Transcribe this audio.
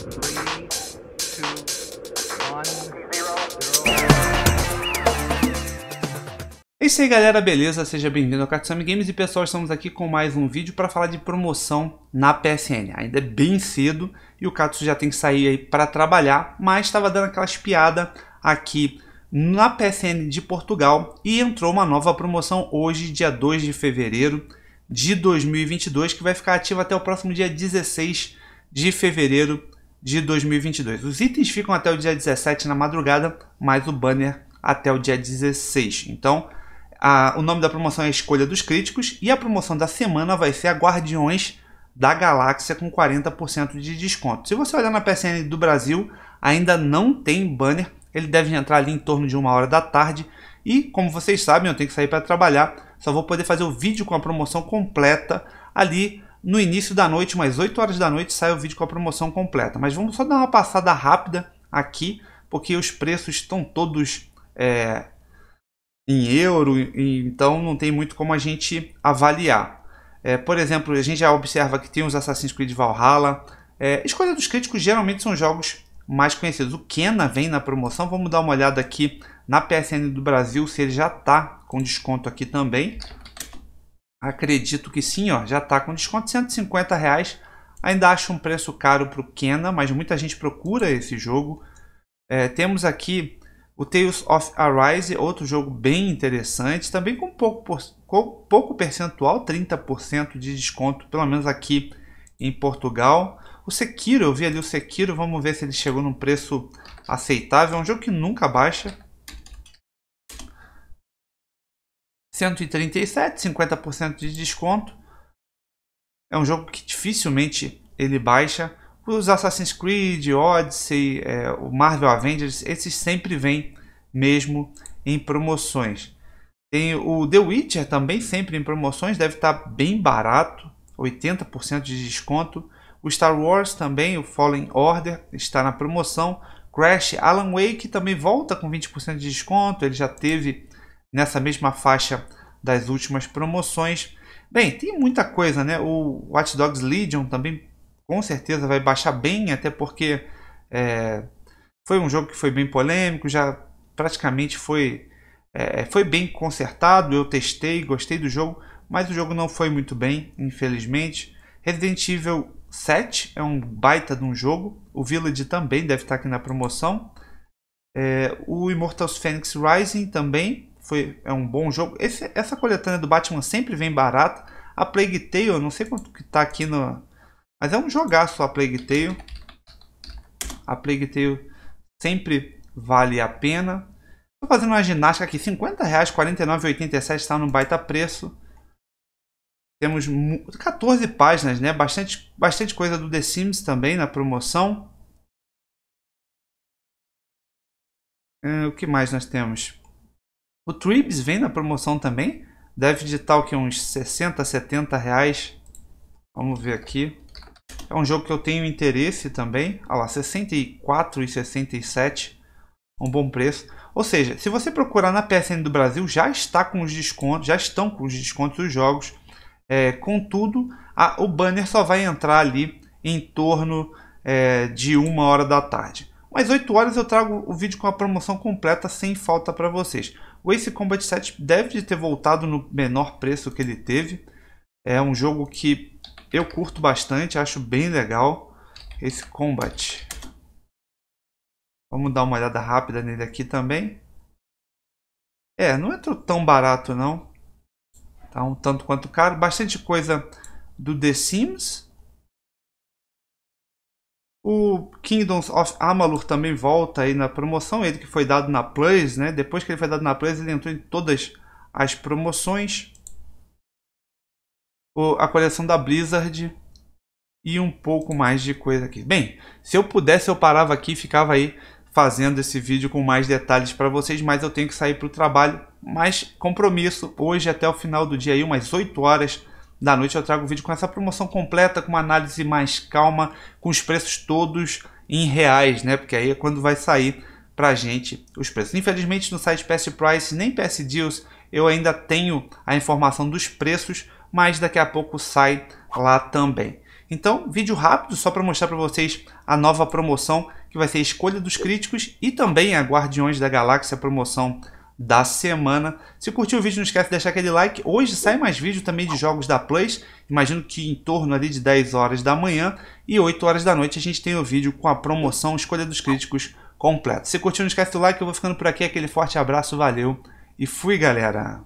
Three, two, é isso aí galera, beleza? Seja bem-vindo ao Katsumi Games e pessoal, estamos aqui com mais um vídeo para falar de promoção na PSN. Ainda é bem cedo e o Katsu já tem que sair aí para trabalhar, mas estava dando aquelas piadas aqui na PSN de Portugal e entrou uma nova promoção hoje, dia 2 de fevereiro de 2022, que vai ficar ativa até o próximo dia 16 de fevereiro de 2022. Os itens ficam até o dia 17 na madrugada, mais o banner até o dia 16. Então, a, o nome da promoção é Escolha dos Críticos e a promoção da semana vai ser a Guardiões da Galáxia com 40% de desconto. Se você olhar na PSN do Brasil, ainda não tem banner, ele deve entrar ali em torno de uma hora da tarde. E como vocês sabem, eu tenho que sair para trabalhar, só vou poder fazer o vídeo com a promoção completa ali no início da noite, umas 8 horas da noite, sai o vídeo com a promoção completa. Mas vamos só dar uma passada rápida aqui, porque os preços estão todos é, em euro, então não tem muito como a gente avaliar. É, por exemplo, a gente já observa que tem os Assassin's Creed Valhalla. É, escolha dos críticos geralmente são jogos mais conhecidos. O Kena vem na promoção, vamos dar uma olhada aqui na PSN do Brasil se ele já está com desconto aqui também. Acredito que sim, ó, já está com desconto de 150 reais. Ainda acho um preço caro para o Kena, mas muita gente procura esse jogo. É, temos aqui o Tales of Arise, outro jogo bem interessante, também com pouco, com pouco percentual, 30% de desconto, pelo menos aqui em Portugal. O Sekiro, eu vi ali o Sekiro, vamos ver se ele chegou num preço aceitável. É um jogo que nunca baixa, 137, 50% de desconto. É um jogo que dificilmente ele baixa. Os Assassin's Creed, Odyssey, é, o Marvel Avengers, esses sempre vêm mesmo em promoções. Tem o The Witcher também sempre em promoções, deve estar bem barato, 80% de desconto. O Star Wars também, o Fallen Order, está na promoção. Crash Alan Wake também volta com 20% de desconto, ele já teve nessa mesma faixa das últimas promoções. Bem, tem muita coisa, né? O Watch Dogs Legion também com certeza vai baixar bem, até porque é, foi um jogo que foi bem polêmico, já praticamente foi, é, foi bem consertado. Eu testei, gostei do jogo, mas o jogo não foi muito bem, infelizmente. Resident Evil 7 é um baita de um jogo. O Village também deve estar aqui na promoção. É, o Immortals Phoenix Rising também foi, é um bom jogo. Esse, essa coletânea do Batman sempre vem barata. A Plague Tale, eu não sei quanto que tá aqui no... Mas é um jogaço a Plague Tale. A Plague Tale sempre vale a pena. Tô fazendo uma ginástica aqui, R$ 50,00, está num baita preço. Temos 14 páginas, né? Bastante, bastante coisa do The Sims também na promoção. É, o que mais nós temos? O Tribes vem na promoção também. Deve digitar tal que? Uns 60, 70 reais. Vamos ver aqui. É um jogo que eu tenho interesse também. Olha lá, 64 e 67. Um bom preço. Ou seja, se você procurar na PSN do Brasil, já está com os descontos, já estão com os descontos os jogos. É, contudo, a, o banner só vai entrar ali em torno é, de uma hora da tarde. Mas 8 horas eu trago o vídeo com a promoção completa sem falta para vocês. O Ace Combat 7 deve ter voltado no menor preço que ele teve. É um jogo que eu curto bastante, acho bem legal. Ace Combat. Vamos dar uma olhada rápida nele aqui também. É, não entrou é tão barato não. Tá um tanto quanto caro. Bastante coisa do The Sims. O Kingdoms of Amalur também volta aí na promoção, ele que foi dado na Plus, né? Depois que ele foi dado na Plus, ele entrou em todas as promoções. O, a coleção da Blizzard e um pouco mais de coisa aqui. Bem, se eu pudesse eu parava aqui e ficava aí fazendo esse vídeo com mais detalhes para vocês, mas eu tenho que sair para o trabalho. Mas compromisso, hoje até o final do dia aí, umas 8 horas da noite eu trago o vídeo com essa promoção completa, com uma análise mais calma, com os preços todos em reais, né? Porque aí é quando vai sair para a gente os preços. Infelizmente no site PS Price nem PS Deals eu ainda tenho a informação dos preços, mas daqui a pouco sai lá também. Então, vídeo rápido só para mostrar para vocês a nova promoção que vai ser a escolha dos críticos e também a Guardiões da Galáxia promoção da semana. Se curtiu o vídeo, não esquece de deixar aquele like. Hoje sai mais vídeo também de jogos da Plays, imagino que em torno ali de 10 horas da manhã e 8 horas da noite a gente tem o vídeo com a promoção Escolha dos Críticos completo. Se curtiu, não esquece do like, eu vou ficando por aqui, aquele forte abraço, valeu e fui galera!